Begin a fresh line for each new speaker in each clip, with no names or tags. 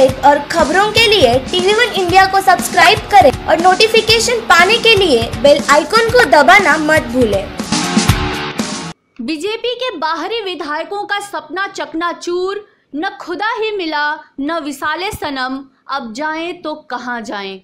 Update और खबरों के लिए टीवी वन इंडिया को सब्सक्राइब करें और नोटिफिकेशन पाने के लिए बेल आइकॉन को दबाना मत भूलें। बीजेपी के बाहरी विधायकों का सपना चकनाचूर न खुदा ही मिला न विशाले सनम अब जाएं तो कहां जाएं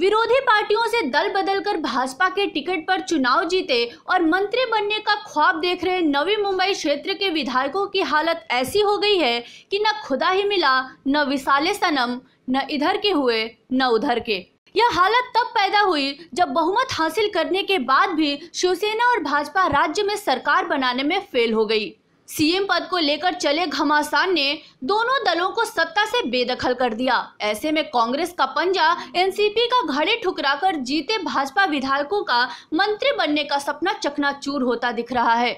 विरोधी पार्टियों से दल बदल कर भाजपा के टिकट पर चुनाव जीते और मंत्री बनने का ख्वाब देख रहे नवी मुंबई क्षेत्र के विधायकों की हालत ऐसी हो गई है कि न खुदा ही मिला न विशाले सनम न इधर के हुए न उधर के यह हालत तब पैदा हुई जब बहुमत हासिल करने के बाद भी शिवसेना और भाजपा राज्य में सरकार बनाने में फेल हो गई सीएम पद को लेकर चले घमासान ने दोनों दलों को सत्ता से बेदखल कर दिया ऐसे में कांग्रेस का पंजा एनसीपी का घड़े ठुकराकर जीते भाजपा विधायकों का मंत्री बनने का सपना चकनाचूर होता दिख रहा है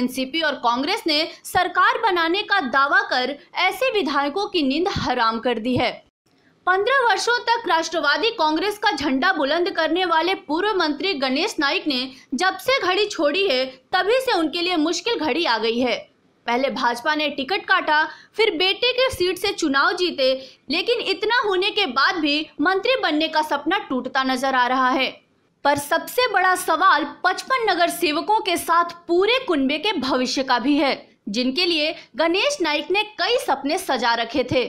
एनसीपी और कांग्रेस ने सरकार बनाने का दावा कर ऐसे विधायकों की नींद हराम कर दी है पंद्रह वर्षों तक राष्ट्रवादी कांग्रेस का झंडा बुलंद करने वाले पूर्व मंत्री गणेश नाइक ने जब से घड़ी छोड़ी है तभी से उनके लिए मुश्किल घड़ी आ गई है पहले भाजपा ने टिकट काटा फिर बेटे के सीट से चुनाव जीते लेकिन इतना होने के बाद भी मंत्री बनने का सपना टूटता नजर आ रहा है पर सबसे बड़ा सवाल पचपन नगर सेवकों के साथ पूरे कुंबे के भविष्य का भी है जिनके लिए गणेश नाइक ने कई सपने सजा रखे थे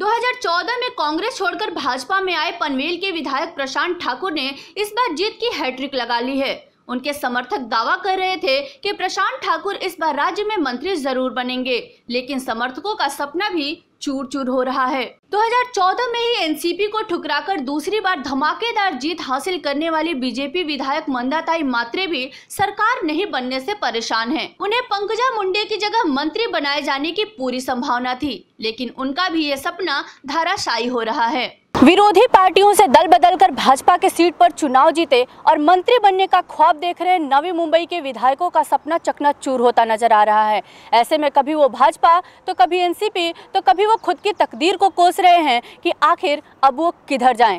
2014 में कांग्रेस छोड़कर भाजपा में आए पनवेल के विधायक प्रशांत ठाकुर ने इस बार जीत की हैट्रिक लगा ली है उनके समर्थक दावा कर रहे थे कि प्रशांत ठाकुर इस बार राज्य में मंत्री जरूर बनेंगे लेकिन समर्थकों का सपना भी चूर चूर हो रहा है 2014 में ही एनसीपी को ठुकराकर दूसरी बार धमाकेदार जीत हासिल करने वाली बीजेपी विधायक मंदाताई मात्रे भी सरकार नहीं बनने से परेशान हैं। उन्हें पंकजा मुंडे की जगह मंत्री बनाए जाने की पूरी संभावना थी लेकिन उनका भी ये सपना धाराशायी हो रहा है विरोधी पार्टियों से दल बदलकर भाजपा के सीट पर चुनाव जीते और मंत्री बनने का ख्वाब देख रहे नवी मुंबई के विधायकों का सपना चकनाचूर होता नजर आ रहा है ऐसे में कभी वो भाजपा तो कभी एनसीपी तो कभी वो खुद की तकदीर को कोस रहे हैं कि आखिर अब वो किधर जाएं।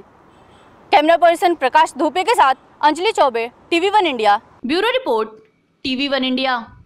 कैमरा पर्सन प्रकाश धोपे के साथ Anjali Choubey TV one India bureau report TV one India